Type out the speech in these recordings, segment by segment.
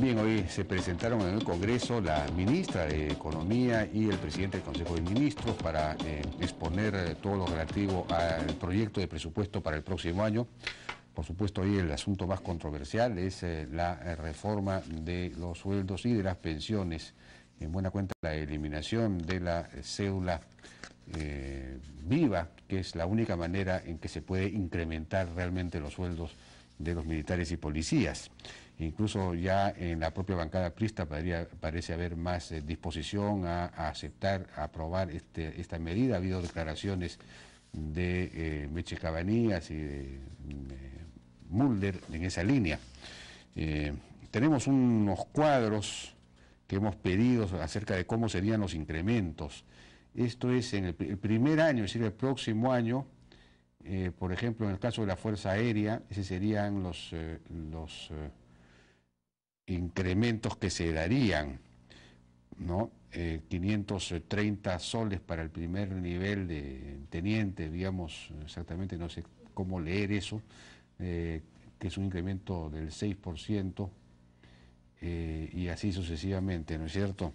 Bien, hoy se presentaron en el Congreso la ministra de Economía y el presidente del Consejo de Ministros para eh, exponer eh, todo lo relativo al proyecto de presupuesto para el próximo año. Por supuesto, hoy el asunto más controversial es eh, la reforma de los sueldos y de las pensiones. En buena cuenta, la eliminación de la cédula viva, que es la única manera en que se puede incrementar realmente los sueldos de los militares y policías. Incluso ya en la propia bancada prista parece, haber más eh, disposición a, aceptar, a aprobar este, esta medida. Ha habido declaraciones de eh, Meche Cabanías y de, mm, Mulder en esa línea. Eh, tenemos unos cuadros que hemos pedido acerca de cómo serían los incrementos. Esto es en el, primer año, es decir, el próximo año, eh, por ejemplo, en el caso de la Fuerza Aérea, esos serían los incrementos que se darían, ¿no? 530 eh, soles para el primer nivel de teniente, digamos, exactamente, no sé cómo leer eso, eh, que es un incremento del 6%, eh, y así sucesivamente, ¿no es cierto?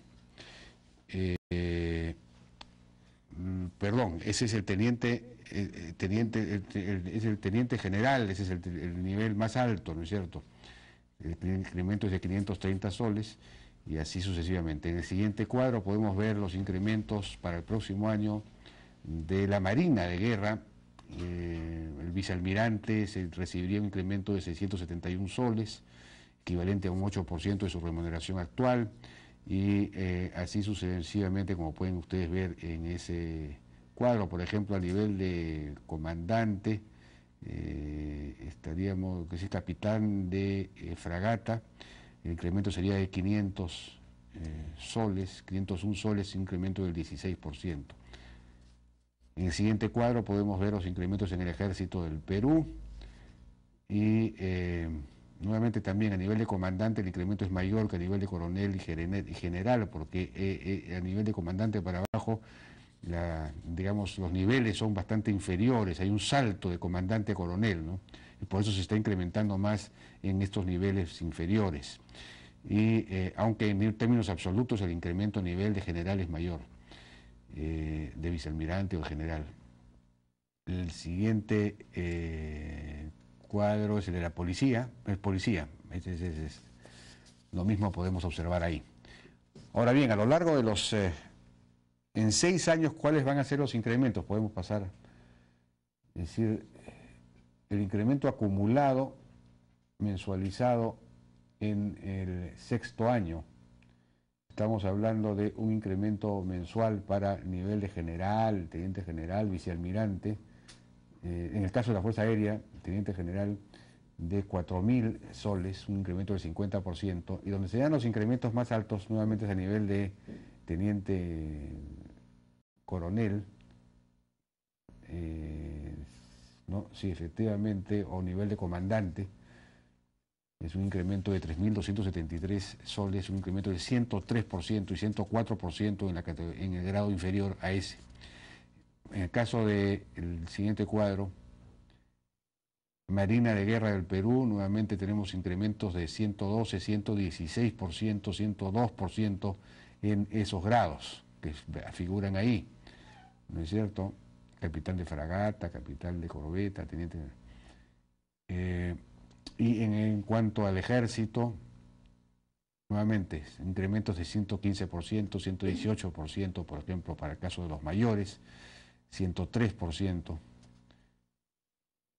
Mm, perdón, ese es el teniente, teniente es el teniente general, ese es el nivel más alto, ¿no es cierto? el incremento es de 530 soles y así sucesivamente. En el siguiente cuadro podemos ver los incrementos para el próximo año de la Marina de Guerra. Eh, el vicealmirante recibiría un incremento de 671 soles, equivalente a un 8% de su remuneración actual, y eh, así sucesivamente, como pueden ustedes ver en ese cuadro, por ejemplo, a nivel de comandante eh, estaríamos, que es capitán de eh, fragata, el incremento sería de 500 eh, soles, 501 soles, incremento del 16%. En el siguiente cuadro podemos ver los incrementos en el ejército del Perú y nuevamente también a nivel de comandante el incremento es mayor que a nivel de coronel y general, porque a nivel de comandante para abajo la, digamos, los niveles son bastante inferiores, hay un salto de comandante a coronel, ¿no? y por eso se está incrementando más en estos niveles inferiores. Y eh, aunque en términos absolutos el incremento a nivel de general es mayor, eh, de vicealmirante o general. El siguiente eh, cuadro es el de la policía, es policía, es, lo mismo podemos observar ahí. Ahora bien, a lo largo de los en seis años cuáles van a ser los incrementos. Podemos pasar, es decir, el incremento acumulado, mensualizado en el sexto año. Estamos hablando de un incremento mensual para nivel de general, teniente general, vicealmirante. Eh, en el caso de la Fuerza Aérea, teniente general de 4.000 soles, un incremento del 50%, y donde se dan los incrementos más altos nuevamente es a nivel de teniente coronel, eh, ¿no? sí, efectivamente, o nivel de comandante, es un incremento de 3.273 soles, un incremento de 103% y 104% en, en el grado inferior a ese. En el caso del siguiente cuadro, Marina de Guerra del Perú, nuevamente tenemos incrementos de 112, 116%, 102% en esos grados que figuran ahí. ¿no es cierto? Capitán de fragata, capitán de corbeta, teniente. Eh, y en, cuanto al ejército, nuevamente, incrementos de 115%, 118%, por ejemplo, para el caso de los mayores, 103%.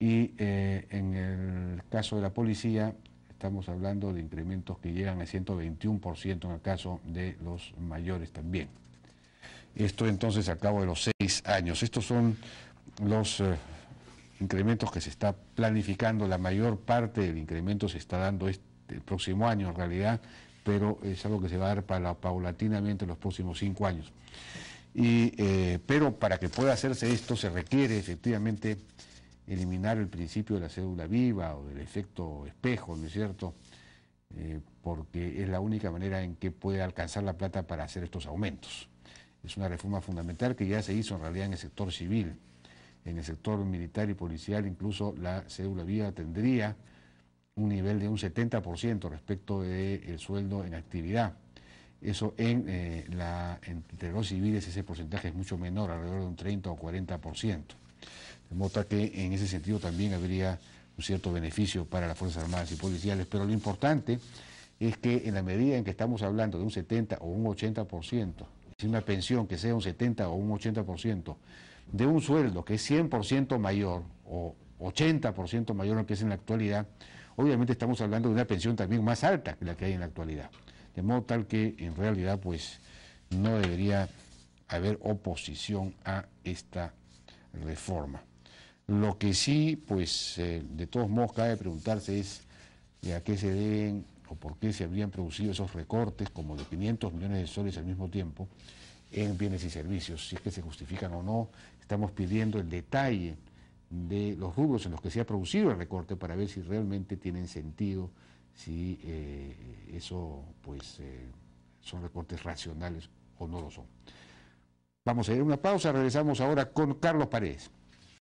Y eh, en el caso de la policía, estamos hablando de incrementos que llegan a 121% en el caso de los mayores también. Esto entonces al cabo de los seis años. Estos son los eh, incrementos que se está planificando. La mayor parte del incremento se está dando este, el próximo año en realidad, pero es algo que se va a dar para, paulatinamente en los próximos cinco años. Eh, pero para que pueda hacerse esto se requiere efectivamente eliminar el principio de la cédula viva o del efecto espejo, ¿no es cierto? Eh, porque es la única manera en que puede alcanzar la plata para hacer estos aumentos. Es una reforma fundamental que ya se hizo en realidad en el sector civil. En el sector militar y policial incluso la cédula viva tendría un nivel de un 70% respecto del sueldo en actividad. Eso en, eh, la, entre los civiles ese porcentaje es mucho menor, alrededor de un 30 o 40%. De modo que en ese sentido también habría un cierto beneficio para las Fuerzas Armadas y Policiales, pero lo importante es que en la medida en que estamos hablando de un 70 o un 80% si una pensión que sea un 70 o un 80% de un sueldo que es 100% mayor o 80% mayor a lo que es en la actualidad, obviamente estamos hablando de una pensión también más alta que la que hay en la actualidad. De modo tal que en realidad pues no debería haber oposición a esta reforma. Lo que sí, pues eh, de todos modos cabe preguntarse es a qué se deben o por qué se habrían producido esos recortes como de 500 millones de soles al mismo tiempo en bienes y servicios, si es que se justifican o no. Estamos pidiendo el detalle de los rubros en los que se ha producido el recorte para ver si realmente tienen sentido, si eh, eso pues eh, son recortes racionales o no lo son. Vamos a ir a una pausa, regresamos ahora con Carlos Paredes.